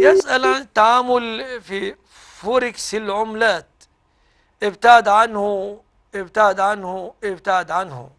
يسأل عن التعامل في فوركس العملات ابتعد عنه ابتعد عنه ابتعد عنه